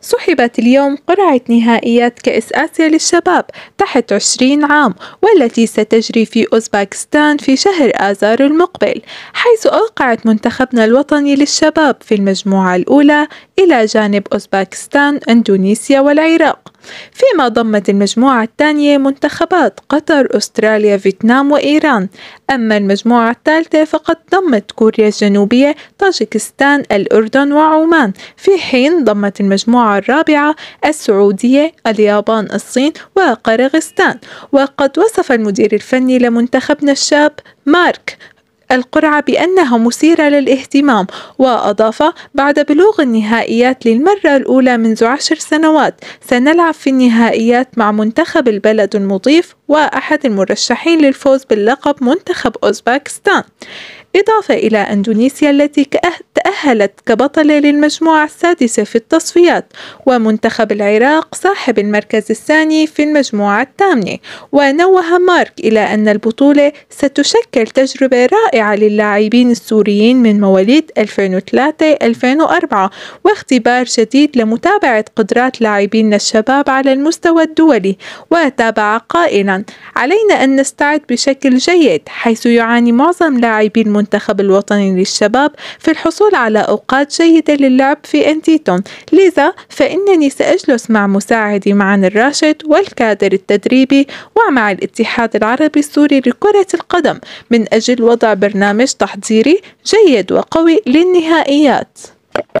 سحبت اليوم قرعة نهائيات كأس آسيا للشباب تحت 20 عام والتي ستجري في أوزباكستان في شهر آذار المقبل حيث أوقعت منتخبنا الوطني للشباب في المجموعة الأولى إلى جانب أوزباكستان إندونيسيا والعراق فيما ضمت المجموعة الثانية منتخبات قطر أستراليا فيتنام وإيران أما المجموعة الثالثة فقد ضمت كوريا الجنوبية طاجكستان الأردن وعمان في حين ضمت المجموعة الرابعة السعودية اليابان الصين وقرغستان وقد وصف المدير الفني لمنتخبنا الشاب مارك القرعة بأنها مثيرة للاهتمام وأضاف بعد بلوغ النهائيات للمرة الأولى منذ عشر سنوات سنلعب في النهائيات مع منتخب البلد المضيف وأحد المرشحين للفوز باللقب منتخب أوزباكستان إضافة إلى أندونيسيا التي تأهلت كبطلة للمجموعة السادسة في التصفيات ومنتخب العراق صاحب المركز الثاني في المجموعة الثامنة ونوه مارك إلى أن البطولة ستشكل تجربة رائعة للاعبين السوريين من مواليد 2003-2004 واختبار جديد لمتابعة قدرات لاعبينا الشباب على المستوى الدولي وتابع قائلا علينا أن نستعد بشكل جيد حيث يعاني معظم لاعبي المنتخب الوطني للشباب في الحصول على أوقات جيدة للعب في أنديتون لذا فإنني سأجلس مع مساعدي معن الراشد والكادر التدريبي ومع الاتحاد العربي السوري لكرة القدم من أجل وضع برنامج تحضيري جيد وقوي للنهائيات